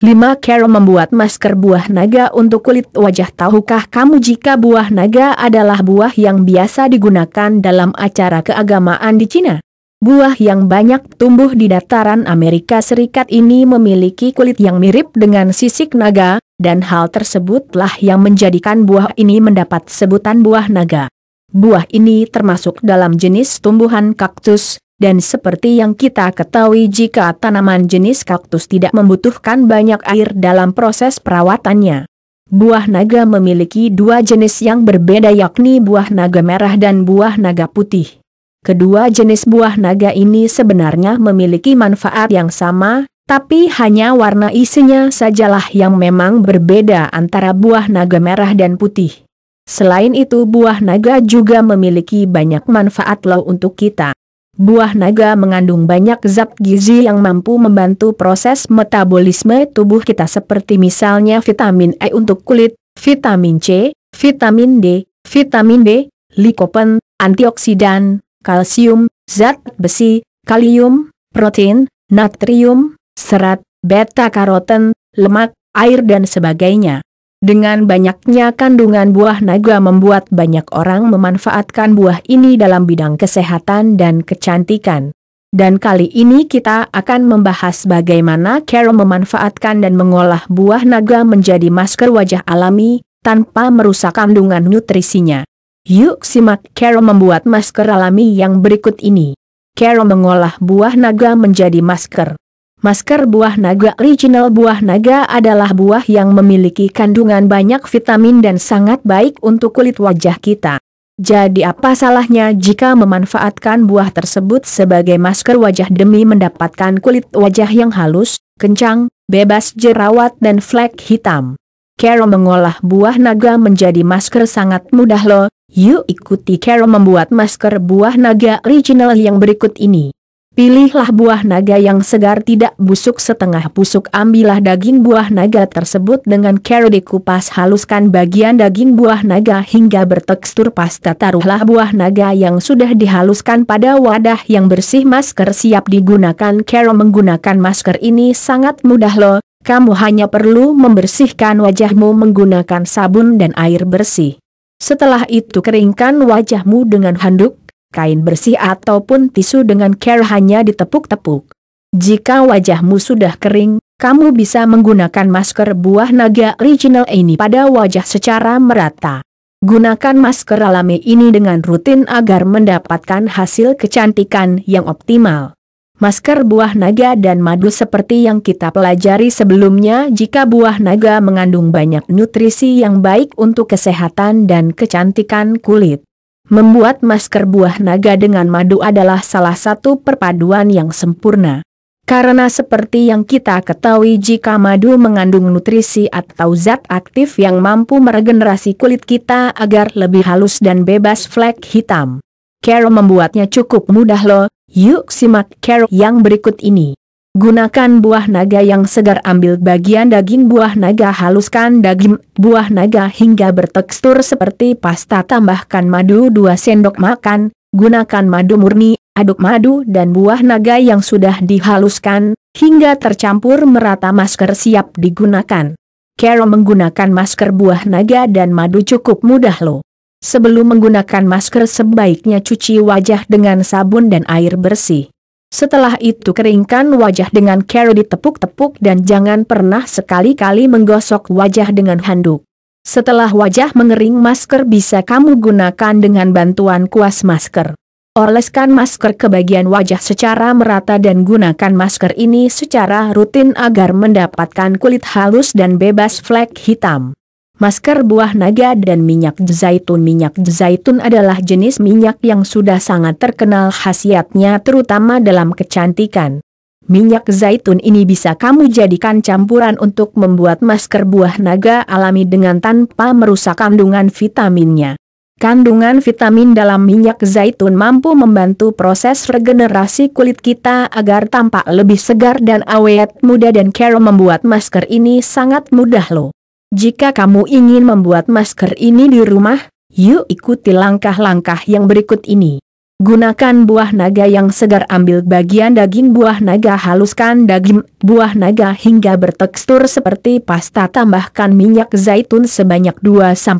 5. Carol membuat masker buah naga untuk kulit wajah tahukah kamu jika buah naga adalah buah yang biasa digunakan dalam acara keagamaan di Cina? Buah yang banyak tumbuh di dataran Amerika Serikat ini memiliki kulit yang mirip dengan sisik naga, dan hal tersebutlah yang menjadikan buah ini mendapat sebutan buah naga. Buah ini termasuk dalam jenis tumbuhan kaktus, dan seperti yang kita ketahui jika tanaman jenis kaktus tidak membutuhkan banyak air dalam proses perawatannya. Buah naga memiliki dua jenis yang berbeda yakni buah naga merah dan buah naga putih. Kedua jenis buah naga ini sebenarnya memiliki manfaat yang sama, tapi hanya warna isinya sajalah yang memang berbeda antara buah naga merah dan putih. Selain itu buah naga juga memiliki banyak manfaat loh untuk kita. Buah naga mengandung banyak zat gizi yang mampu membantu proses metabolisme tubuh kita seperti misalnya vitamin E untuk kulit, vitamin C, vitamin D, vitamin B, likopen, antioksidan, kalsium, zat besi, kalium, protein, natrium, serat, beta-karoten, lemak, air dan sebagainya. Dengan banyaknya kandungan buah naga membuat banyak orang memanfaatkan buah ini dalam bidang kesehatan dan kecantikan. Dan kali ini kita akan membahas bagaimana Carol memanfaatkan dan mengolah buah naga menjadi masker wajah alami, tanpa merusak kandungan nutrisinya. Yuk simak Carol membuat masker alami yang berikut ini. Carol mengolah buah naga menjadi masker. Masker buah naga original buah naga adalah buah yang memiliki kandungan banyak vitamin dan sangat baik untuk kulit wajah kita. Jadi apa salahnya jika memanfaatkan buah tersebut sebagai masker wajah demi mendapatkan kulit wajah yang halus, kencang, bebas jerawat dan flek hitam. Carol mengolah buah naga menjadi masker sangat mudah loh, yuk ikuti Carol membuat masker buah naga original yang berikut ini. Pilihlah buah naga yang segar tidak busuk setengah busuk ambillah daging buah naga tersebut dengan cara dikupas haluskan bagian daging buah naga hingga bertekstur pasta taruhlah buah naga yang sudah dihaluskan pada wadah yang bersih masker siap digunakan cara menggunakan masker ini sangat mudah loh, kamu hanya perlu membersihkan wajahmu menggunakan sabun dan air bersih. Setelah itu keringkan wajahmu dengan handuk, kain bersih ataupun tisu dengan care hanya ditepuk-tepuk. Jika wajahmu sudah kering, kamu bisa menggunakan masker buah naga original ini pada wajah secara merata. Gunakan masker alami ini dengan rutin agar mendapatkan hasil kecantikan yang optimal. Masker buah naga dan madu seperti yang kita pelajari sebelumnya jika buah naga mengandung banyak nutrisi yang baik untuk kesehatan dan kecantikan kulit. Membuat masker buah naga dengan madu adalah salah satu perpaduan yang sempurna. Karena seperti yang kita ketahui jika madu mengandung nutrisi atau zat aktif yang mampu meregenerasi kulit kita agar lebih halus dan bebas flek hitam. Carol membuatnya cukup mudah loh, yuk simak Carol yang berikut ini. Gunakan buah naga yang segar ambil bagian daging buah naga haluskan daging buah naga hingga bertekstur seperti pasta tambahkan madu 2 sendok makan, gunakan madu murni, aduk madu dan buah naga yang sudah dihaluskan, hingga tercampur merata masker siap digunakan. Carol menggunakan masker buah naga dan madu cukup mudah loh. Sebelum menggunakan masker sebaiknya cuci wajah dengan sabun dan air bersih. Setelah itu keringkan wajah dengan care ditepuk-tepuk dan jangan pernah sekali-kali menggosok wajah dengan handuk. Setelah wajah mengering masker bisa kamu gunakan dengan bantuan kuas masker. Oleskan masker ke bagian wajah secara merata dan gunakan masker ini secara rutin agar mendapatkan kulit halus dan bebas flek hitam. Masker buah naga dan minyak zaitun Minyak zaitun adalah jenis minyak yang sudah sangat terkenal khasiatnya terutama dalam kecantikan. Minyak zaitun ini bisa kamu jadikan campuran untuk membuat masker buah naga alami dengan tanpa merusak kandungan vitaminnya. Kandungan vitamin dalam minyak zaitun mampu membantu proses regenerasi kulit kita agar tampak lebih segar dan awet muda dan Carol membuat masker ini sangat mudah loh. Jika kamu ingin membuat masker ini di rumah, yuk ikuti langkah-langkah yang berikut ini. Gunakan buah naga yang segar ambil bagian daging buah naga haluskan daging buah naga hingga bertekstur seperti pasta tambahkan minyak zaitun sebanyak 2-3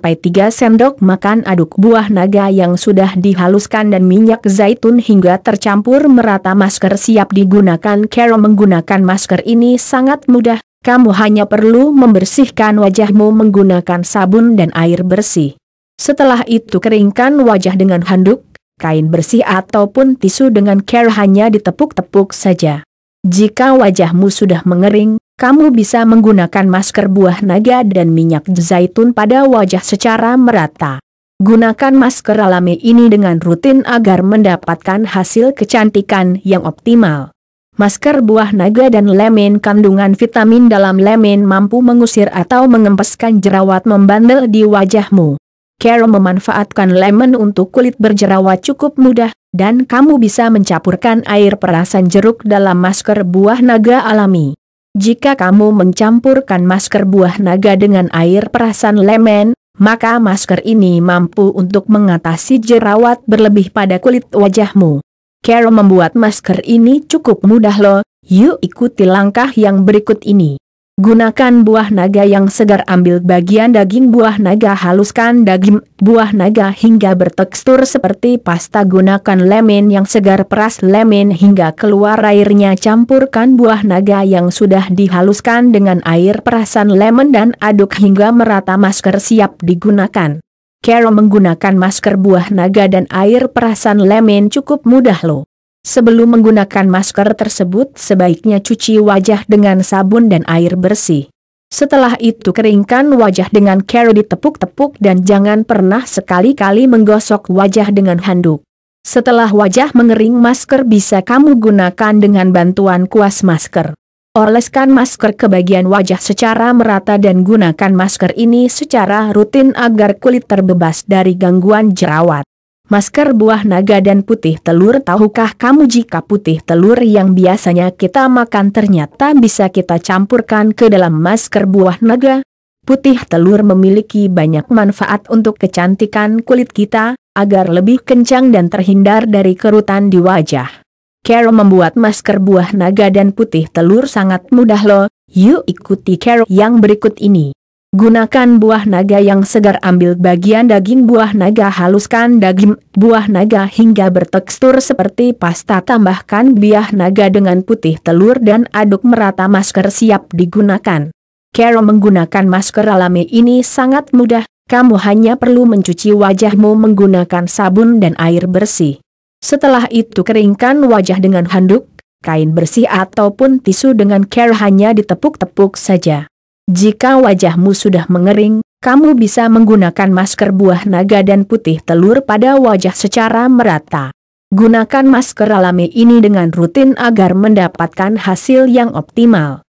sendok makan aduk buah naga yang sudah dihaluskan dan minyak zaitun hingga tercampur merata masker siap digunakan Cara menggunakan masker ini sangat mudah kamu hanya perlu membersihkan wajahmu menggunakan sabun dan air bersih. Setelah itu keringkan wajah dengan handuk, kain bersih ataupun tisu dengan care hanya ditepuk-tepuk saja. Jika wajahmu sudah mengering, kamu bisa menggunakan masker buah naga dan minyak zaitun pada wajah secara merata. Gunakan masker alami ini dengan rutin agar mendapatkan hasil kecantikan yang optimal. Masker buah naga dan Lemon kandungan vitamin dalam lemon mampu mengusir atau mengempeskan jerawat membandel di wajahmu. Care memanfaatkan lemon untuk kulit berjerawat cukup mudah, dan kamu bisa mencampurkan air perasan jeruk dalam masker buah naga alami. Jika kamu mencampurkan masker buah naga dengan air perasan lemon, maka masker ini mampu untuk mengatasi jerawat berlebih pada kulit wajahmu. Carol membuat masker ini cukup mudah loh, yuk ikuti langkah yang berikut ini. Gunakan buah naga yang segar ambil bagian daging buah naga haluskan daging buah naga hingga bertekstur seperti pasta gunakan lemon yang segar peras lemon hingga keluar airnya campurkan buah naga yang sudah dihaluskan dengan air perasan lemon dan aduk hingga merata masker siap digunakan. Carol menggunakan masker buah naga dan air perasan lemon cukup mudah loh. Sebelum menggunakan masker tersebut sebaiknya cuci wajah dengan sabun dan air bersih. Setelah itu keringkan wajah dengan Carol ditepuk-tepuk dan jangan pernah sekali-kali menggosok wajah dengan handuk. Setelah wajah mengering masker bisa kamu gunakan dengan bantuan kuas masker. Oleskan masker ke bagian wajah secara merata dan gunakan masker ini secara rutin agar kulit terbebas dari gangguan jerawat. Masker buah naga dan putih telur tahukah kamu jika putih telur yang biasanya kita makan ternyata bisa kita campurkan ke dalam masker buah naga? Putih telur memiliki banyak manfaat untuk kecantikan kulit kita, agar lebih kencang dan terhindar dari kerutan di wajah. Carol membuat masker buah naga dan putih telur sangat mudah loh, yuk ikuti Carol yang berikut ini. Gunakan buah naga yang segar ambil bagian daging buah naga haluskan daging buah naga hingga bertekstur seperti pasta tambahkan biah naga dengan putih telur dan aduk merata masker siap digunakan. Carol menggunakan masker alami ini sangat mudah, kamu hanya perlu mencuci wajahmu menggunakan sabun dan air bersih. Setelah itu keringkan wajah dengan handuk, kain bersih ataupun tisu dengan care hanya ditepuk-tepuk saja. Jika wajahmu sudah mengering, kamu bisa menggunakan masker buah naga dan putih telur pada wajah secara merata. Gunakan masker alami ini dengan rutin agar mendapatkan hasil yang optimal.